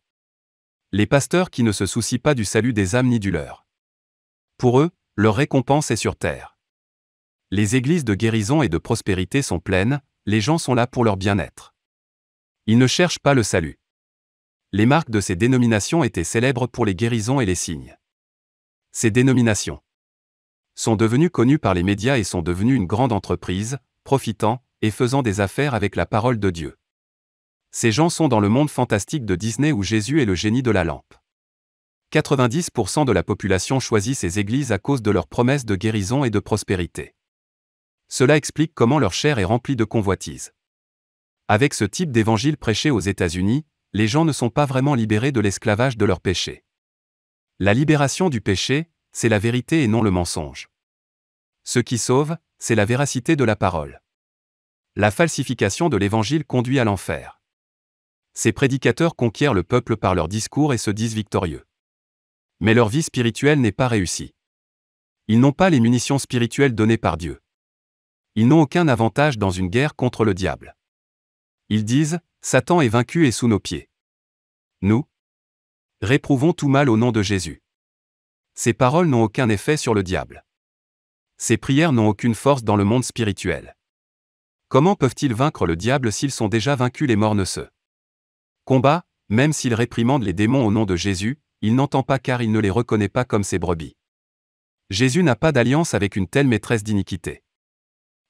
Les pasteurs qui ne se soucient pas du salut des âmes ni du leur. Pour eux, leur récompense est sur terre. Les églises de guérison et de prospérité sont pleines, les gens sont là pour leur bien-être. Ils ne cherchent pas le salut. Les marques de ces dénominations étaient célèbres pour les guérisons et les signes. Ces dénominations sont devenues connues par les médias et sont devenues une grande entreprise, profitant et faisant des affaires avec la parole de Dieu. Ces gens sont dans le monde fantastique de Disney où Jésus est le génie de la lampe. 90% de la population choisit ces églises à cause de leurs promesses de guérison et de prospérité. Cela explique comment leur chair est remplie de convoitise. Avec ce type d'évangile prêché aux États-Unis, les gens ne sont pas vraiment libérés de l'esclavage de leurs péchés. La libération du péché, c'est la vérité et non le mensonge. Ce qui sauve, c'est la véracité de la parole. La falsification de l'Évangile conduit à l'enfer. Ces prédicateurs conquièrent le peuple par leurs discours et se disent victorieux. Mais leur vie spirituelle n'est pas réussie. Ils n'ont pas les munitions spirituelles données par Dieu. Ils n'ont aucun avantage dans une guerre contre le diable. Ils disent, Satan est vaincu et sous nos pieds. Nous, Réprouvons tout mal au nom de Jésus. Ces paroles n'ont aucun effet sur le diable. Ces prières n'ont aucune force dans le monde spirituel. Comment peuvent-ils vaincre le diable s'ils sont déjà vaincus les morneceux Combat, même s'ils réprimande les démons au nom de Jésus, il n'entend pas car il ne les reconnaît pas comme ses brebis. Jésus n'a pas d'alliance avec une telle maîtresse d'iniquité.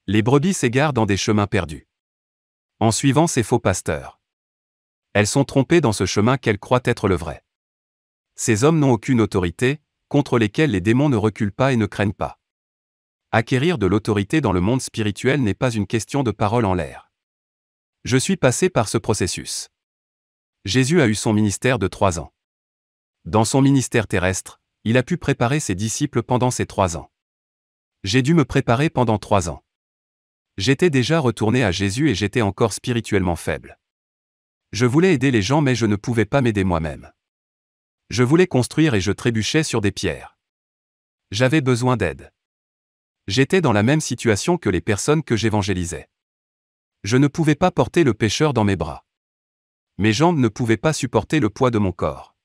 Les brebis s'égarent dans des chemins perdus. En suivant ces faux pasteurs. Elles sont trompées dans ce chemin qu'elles croient être le vrai. Ces hommes n'ont aucune autorité, contre lesquels les démons ne reculent pas et ne craignent pas. Acquérir de l'autorité dans le monde spirituel n'est pas une question de parole en l'air. Je suis passé par ce processus. Jésus a eu son ministère de trois ans. Dans son ministère terrestre, il a pu préparer ses disciples pendant ces trois ans. J'ai dû me préparer pendant trois ans. J'étais déjà retourné à Jésus et j'étais encore spirituellement faible. Je voulais aider les gens mais je ne pouvais pas m'aider moi-même. Je voulais construire et je trébuchais sur des pierres. J'avais besoin d'aide. J'étais dans la même situation que les personnes que j'évangélisais. Je ne pouvais pas porter le pécheur dans mes bras. Mes jambes ne pouvaient pas supporter le poids de mon corps.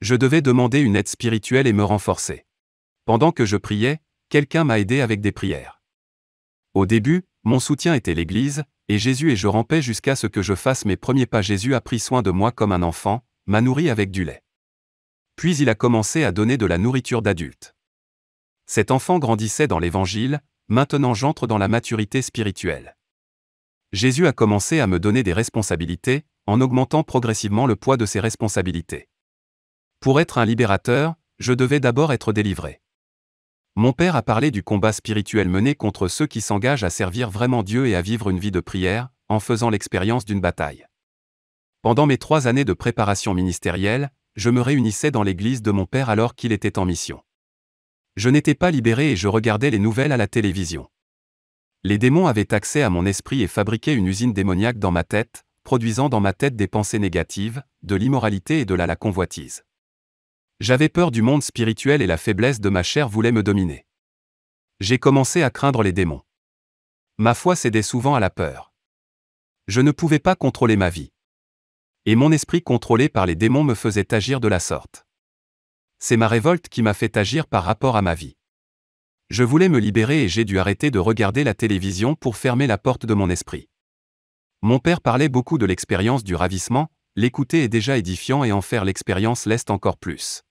Je devais demander une aide spirituelle et me renforcer. Pendant que je priais, quelqu'un m'a aidé avec des prières. Au début, mon soutien était l'Église, et Jésus et je rampais jusqu'à ce que je fasse mes premiers pas. Jésus a pris soin de moi comme un enfant, m'a nourri avec du lait. Puis il a commencé à donner de la nourriture d'adulte. Cet enfant grandissait dans l'Évangile, maintenant j'entre dans la maturité spirituelle. Jésus a commencé à me donner des responsabilités, en augmentant progressivement le poids de ses responsabilités. Pour être un libérateur, je devais d'abord être délivré. Mon père a parlé du combat spirituel mené contre ceux qui s'engagent à servir vraiment Dieu et à vivre une vie de prière, en faisant l'expérience d'une bataille. Pendant mes trois années de préparation ministérielle, je me réunissais dans l'église de mon père alors qu'il était en mission. Je n'étais pas libéré et je regardais les nouvelles à la télévision. Les démons avaient accès à mon esprit et fabriquaient une usine démoniaque dans ma tête, produisant dans ma tête des pensées négatives, de l'immoralité et de la, la convoitise. J'avais peur du monde spirituel et la faiblesse de ma chair voulait me dominer. J'ai commencé à craindre les démons. Ma foi cédait souvent à la peur. Je ne pouvais pas contrôler ma vie et mon esprit contrôlé par les démons me faisait agir de la sorte. C'est ma révolte qui m'a fait agir par rapport à ma vie. Je voulais me libérer et j'ai dû arrêter de regarder la télévision pour fermer la porte de mon esprit. Mon père parlait beaucoup de l'expérience du ravissement, l'écouter est déjà édifiant et en faire l'expérience l'est encore plus.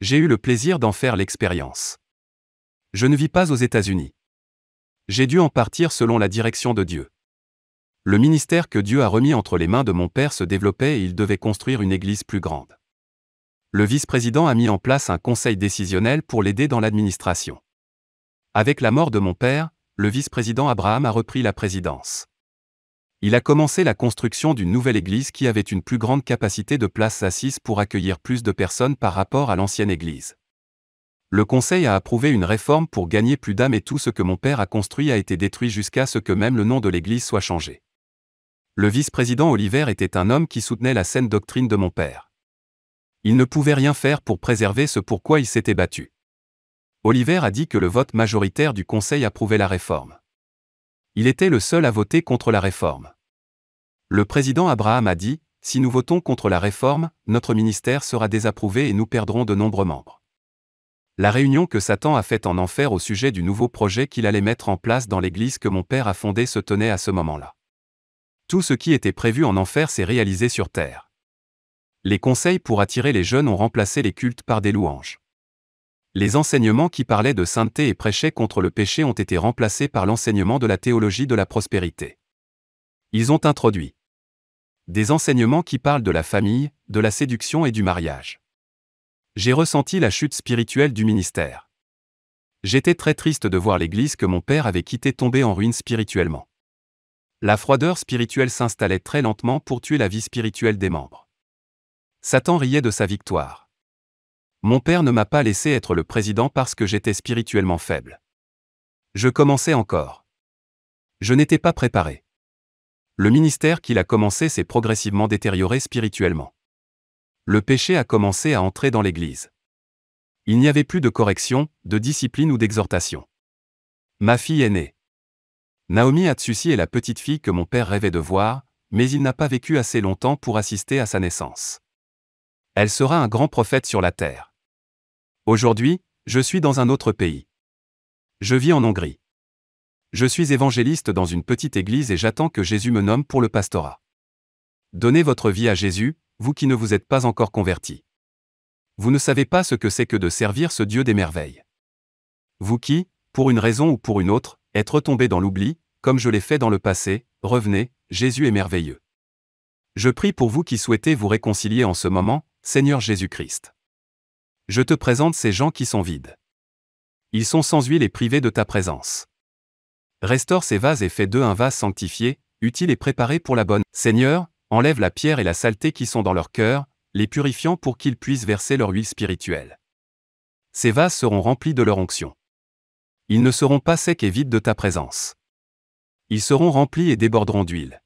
J'ai eu le plaisir d'en faire l'expérience. Je ne vis pas aux États-Unis. J'ai dû en partir selon la direction de Dieu. Le ministère que Dieu a remis entre les mains de mon père se développait et il devait construire une église plus grande. Le vice-président a mis en place un conseil décisionnel pour l'aider dans l'administration. Avec la mort de mon père, le vice-président Abraham a repris la présidence. Il a commencé la construction d'une nouvelle église qui avait une plus grande capacité de places assises pour accueillir plus de personnes par rapport à l'ancienne église. Le Conseil a approuvé une réforme pour gagner plus d'âmes et tout ce que mon père a construit a été détruit jusqu'à ce que même le nom de l'église soit changé le vice-président Oliver était un homme qui soutenait la saine doctrine de mon père. Il ne pouvait rien faire pour préserver ce pourquoi il s'était battu. Oliver a dit que le vote majoritaire du Conseil approuvait la réforme. Il était le seul à voter contre la réforme. Le président Abraham a dit, si nous votons contre la réforme, notre ministère sera désapprouvé et nous perdrons de nombreux membres. La réunion que Satan a faite en enfer au sujet du nouveau projet qu'il allait mettre en place dans l'église que mon père a fondée se tenait à ce moment-là. Tout ce qui était prévu en enfer s'est réalisé sur terre. Les conseils pour attirer les jeunes ont remplacé les cultes par des louanges. Les enseignements qui parlaient de sainteté et prêchaient contre le péché ont été remplacés par l'enseignement de la théologie de la prospérité. Ils ont introduit des enseignements qui parlent de la famille, de la séduction et du mariage. J'ai ressenti la chute spirituelle du ministère. J'étais très triste de voir l'église que mon père avait quittée tomber en ruine spirituellement la froideur spirituelle s'installait très lentement pour tuer la vie spirituelle des membres. Satan riait de sa victoire. Mon père ne m'a pas laissé être le président parce que j'étais spirituellement faible. Je commençais encore. Je n'étais pas préparé. Le ministère qu'il a commencé s'est progressivement détérioré spirituellement. Le péché a commencé à entrer dans l'Église. Il n'y avait plus de correction, de discipline ou d'exhortation. Ma fille est née. Naomi Atsushi est la petite fille que mon père rêvait de voir, mais il n'a pas vécu assez longtemps pour assister à sa naissance. Elle sera un grand prophète sur la terre. Aujourd'hui, je suis dans un autre pays. Je vis en Hongrie. Je suis évangéliste dans une petite église et j'attends que Jésus me nomme pour le pastorat. Donnez votre vie à Jésus, vous qui ne vous êtes pas encore convertis. Vous ne savez pas ce que c'est que de servir ce Dieu des merveilles. Vous qui, pour une raison ou pour une autre, être tombé dans l'oubli, comme je l'ai fait dans le passé, revenez, Jésus est merveilleux. Je prie pour vous qui souhaitez vous réconcilier en ce moment, Seigneur Jésus-Christ. Je te présente ces gens qui sont vides. Ils sont sans huile et privés de ta présence. Restaure ces vases et fais d'eux un vase sanctifié, utile et préparé pour la bonne. Seigneur, enlève la pierre et la saleté qui sont dans leur cœur, les purifiant pour qu'ils puissent verser leur huile spirituelle. Ces vases seront remplis de leur onction. Ils ne seront pas secs et vides de ta présence. Ils seront remplis et déborderont d'huile.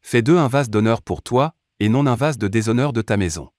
Fais d'eux un vase d'honneur pour toi, et non un vase de déshonneur de ta maison.